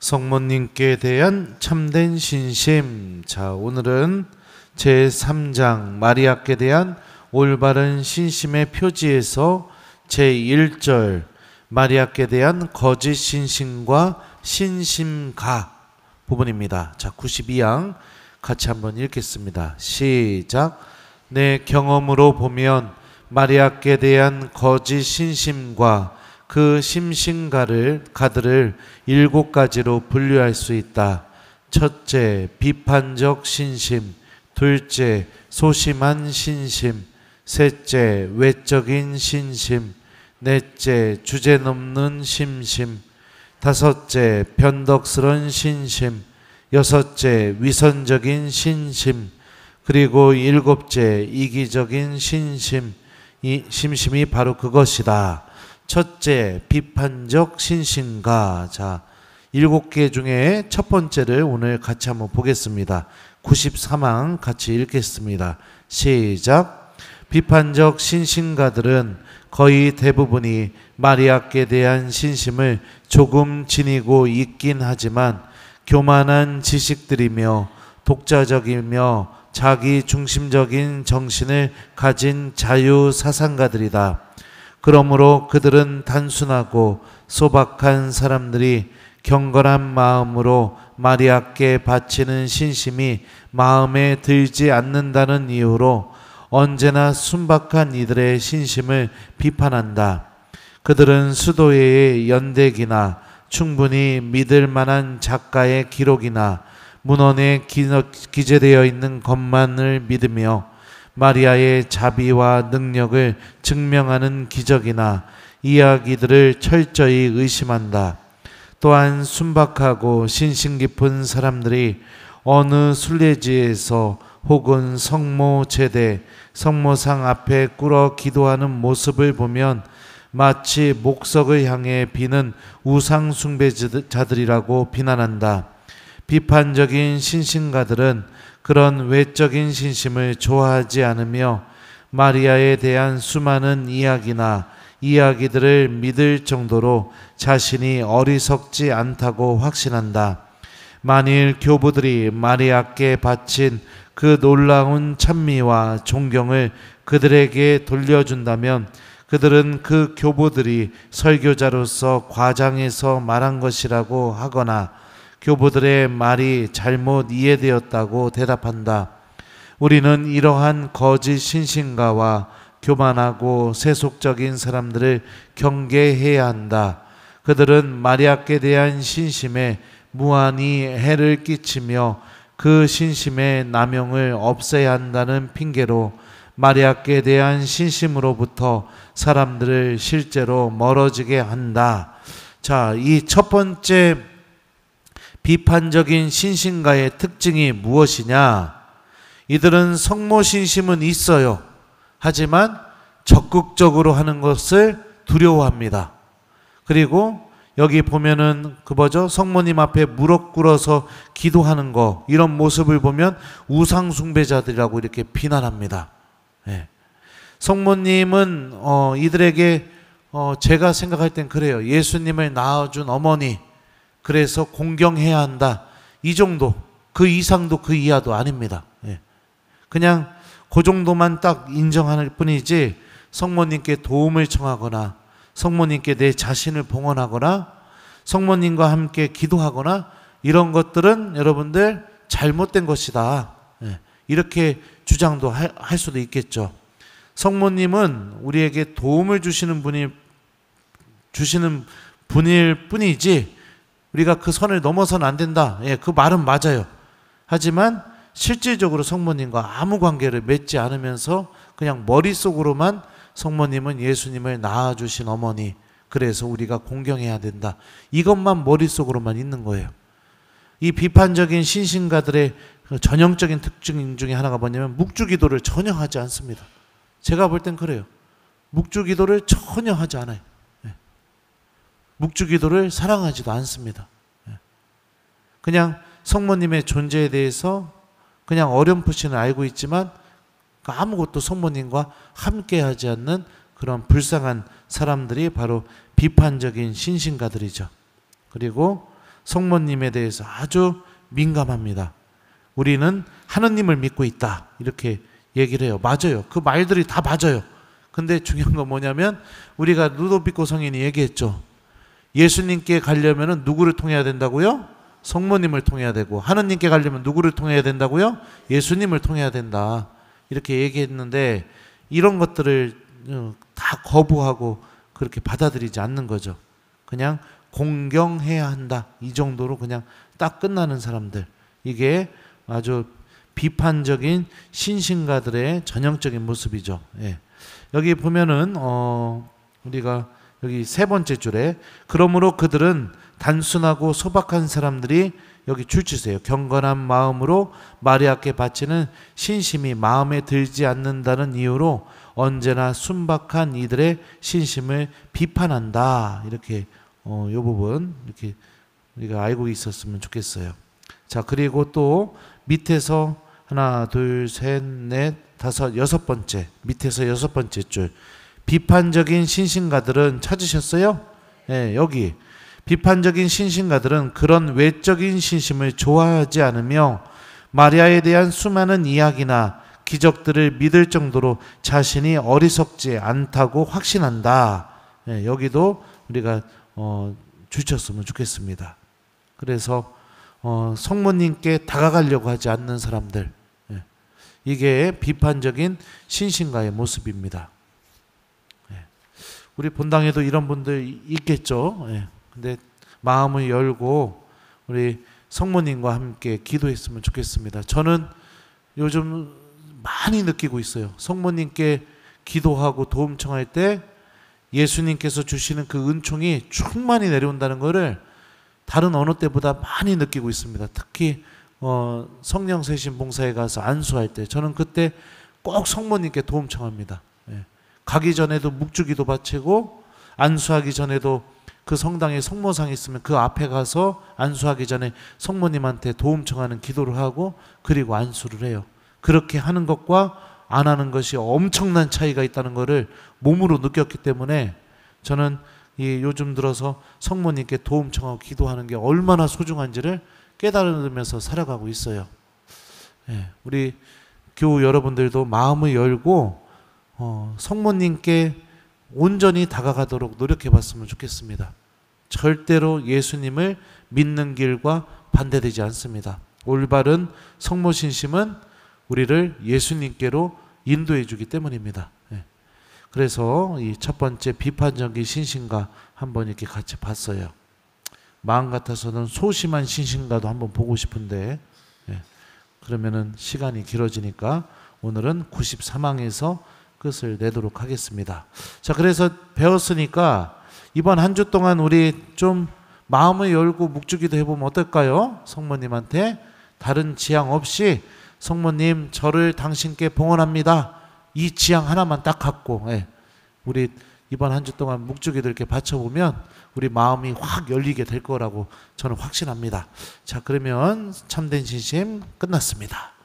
성모님께 대한 참된 신심. 자, 오늘은 제3장 마리아께 대한 올바른 신심의 표지에서 제1절 마리아께 대한 거짓 신심과 신심가 부분입니다. 자, 92항 같이 한번 읽겠습니다. 시작. 내 경험으로 보면 마리아께 대한 거짓 신심과 그 심신가를 가들을 일곱 가지로 분류할 수 있다. 첫째, 비판적 신심. 둘째, 소심한 신심. 셋째, 외적인 신심. 넷째, 주제 넘는 심심. 다섯째, 변덕스런 신심. 여섯째, 위선적인 신심. 그리고 일곱째, 이기적인 신심. 이 심심이 바로 그것이다. 첫째, 비판적 신신가. 자, 일곱 개 중에 첫 번째를 오늘 같이 한번 보겠습니다. 93항 같이 읽겠습니다. 시작. 비판적 신신가들은 거의 대부분이 마리아께 대한 신심을 조금 지니고 있긴 하지만 교만한 지식들이며 독자적이며 자기 중심적인 정신을 가진 자유사상가들이다. 그러므로 그들은 단순하고 소박한 사람들이 경건한 마음으로 마리아께 바치는 신심이 마음에 들지 않는다는 이유로 언제나 순박한 이들의 신심을 비판한다. 그들은 수도회의 연대기나 충분히 믿을 만한 작가의 기록이나 문헌에 기재되어 있는 것만을 믿으며 마리아의 자비와 능력을 증명하는 기적이나 이야기들을 철저히 의심한다. 또한 순박하고 신심 깊은 사람들이 어느 순례지에서 혹은 성모 제대, 성모상 앞에 꿇어 기도하는 모습을 보면 마치 목석을 향해 비는 우상 숭배자들이라고 비난한다. 비판적인 신신가들은 그런 외적인 신심을 좋아하지 않으며 마리아에 대한 수많은 이야기나 이야기들을 믿을 정도로 자신이 어리석지 않다고 확신한다. 만일 교부들이 마리아께 바친 그 놀라운 찬미와 존경을 그들에게 돌려준다면 그들은 그 교부들이 설교자로서 과장해서 말한 것이라고 하거나 교부들의 말이 잘못 이해되었다고 대답한다. 우리는 이러한 거짓 신신가와 교만하고 세속적인 사람들을 경계해야 한다. 그들은 마리아께 대한 신심에 무한히 해를 끼치며 그 신심의 남용을 없애야 한다는 핑계로 마리아께 대한 신심으로부터 사람들을 실제로 멀어지게 한다. 자, 이 첫 번째 비판적인 신신가의 특징이 무엇이냐? 이들은 성모신심은 있어요. 하지만 적극적으로 하는 것을 두려워합니다. 그리고 여기 보면은 그 뭐죠? 성모님 앞에 무릎 꿇어서 기도하는 거 이런 모습을 보면 우상 숭배자들이라고 이렇게 비난합니다. 예. 성모님은 어, 이들에게 어, 제가 생각할 땐 그래요. 예수님을 낳아준 어머니 그래서 공경해야 한다. 이 정도, 그 이상도 그 이하도 아닙니다. 예. 그냥 그 정도만 딱 인정할 뿐이지 성모님께 도움을 청하거나 성모님께 내 자신을 봉헌하거나 성모님과 함께 기도하거나 이런 것들은 여러분들 잘못된 것이다. 예. 이렇게 주장도 하, 할 수도 있겠죠. 성모님은 우리에게 도움을 주시는 분이 주시는 분일 뿐이지 우리가 그 선을 넘어서는 안 된다. 예, 그 말은 맞아요. 하지만 실질적으로 성모님과 아무 관계를 맺지 않으면서 그냥 머릿속으로만 성모님은 예수님을 낳아주신 어머니. 그래서 우리가 공경해야 된다. 이것만 머릿속으로만 있는 거예요. 이 비판적인 신신가들의 그 전형적인 특징 중에 하나가 뭐냐면 묵주 기도를 전혀 하지 않습니다. 제가 볼 땐 그래요. 묵주 기도를 전혀 하지 않아요. 묵주기도를 사랑하지도 않습니다. 예. 그냥 성모님의 존재에 대해서 그냥 어렴풋이는 알고 있지만 아무것도 성모님과 함께하지 않는 그런 불쌍한 사람들이 바로 비판적인 신신가들이죠. 그리고 성모님에 대해서 아주 민감합니다. 우리는 하느님을 믿고 있다. 이렇게 얘기를 해요. 맞아요. 그 말들이 다 맞아요. 근데 중요한 건 뭐냐면 우리가 루도비코 성인이 얘기했죠. 예수님께 가려면 누구를 통해야 된다고요? 성모님을 통해야 되고 하느님께 가려면 누구를 통해야 된다고요? 예수님을 통해야 된다. 이렇게 얘기했는데 이런 것들을 어, 다 거부하고 그렇게 받아들이지 않는 거죠. 그냥 공경해야 한다. 이 정도로 그냥 딱 끝나는 사람들. 이게 아주 비판적인 신신가들의 전형적인 모습이죠. 예. 여기 보면은 어 우리가 여기 세 번째 줄에 그러므로 그들은 단순하고 소박한 사람들이 여기 줄치세요 경건한 마음으로 마리아께 바치는 신심이 마음에 들지 않는다는 이유로 언제나 순박한 이들의 신심을 비판한다. 이렇게 어, 요 부분 이렇게 우리가 알고 있었으면 좋겠어요. 자, 그리고 또 밑에서 하나, 둘, 셋, 넷, 다섯, 여섯 번째 밑에서 여섯 번째 줄 비판적인 신신가들은 찾으셨어요? 네, 여기. 비판적인 신신가들은 그런 외적인 신심을 좋아하지 않으며 마리아에 대한 수많은 이야기나 기적들을 믿을 정도로 자신이 어리석지 않다고 확신한다. 네, 여기도 우리가 어, 주셨으면 좋겠습니다. 그래서 어, 성모님께 다가가려고 하지 않는 사람들, 네, 이게 비판적인 신신가의 모습입니다. 우리 본당에도 이런 분들 있겠죠. 예. 근데 마음을 열고 우리 성모님과 함께 기도했으면 좋겠습니다. 저는 요즘 많이 느끼고 있어요. 성모님께 기도하고 도움 청할 때 예수님께서 주시는 그 은총이 충만히 내려온다는 것을 다른 어느 때보다 많이 느끼고 있습니다. 특히 어, 성령 세신 봉사에 가서 안수할 때 저는 그때 꼭 성모님께 도움 청합니다. 가기 전에도 묵주기도 바치고 안수하기 전에도 그 성당에 성모상이 있으면 그 앞에 가서 안수하기 전에 성모님한테 도움 청하는 기도를 하고 그리고 안수를 해요. 그렇게 하는 것과 안 하는 것이 엄청난 차이가 있다는 것을 몸으로 느꼈기 때문에 저는 이 요즘 들어서 성모님께 도움 청하고 기도하는 게 얼마나 소중한지를 깨달으면서 살아가고 있어요. 예, 우리 교우 여러분들도 마음을 열고 어, 성모님께 온전히 다가가도록 노력해 봤으면 좋겠습니다. 절대로 예수님을 믿는 길과 반대되지 않습니다. 올바른 성모 신심은 우리를 예수님께로 인도해 주기 때문입니다. 예. 그래서 이 첫 번째 비판적인 신심과 한번 이렇게 같이 봤어요. 마음 같아서는 소심한 신심과도 한번 보고 싶은데 예. 그러면은 시간이 길어지니까 오늘은 93항에서 끝을 내도록 하겠습니다. 자, 그래서 배웠으니까 이번 한 주 동안 우리 좀 마음을 열고 묵주기도 해보면 어떨까요? 성모님한테 다른 지향 없이 성모님 저를 당신께 봉헌합니다. 이 지향 하나만 딱 갖고 예. 우리 이번 한 주 동안 묵주기도 이렇게 바쳐보면 우리 마음이 확 열리게 될 거라고 저는 확신합니다. 자 그러면 참된 진심 끝났습니다.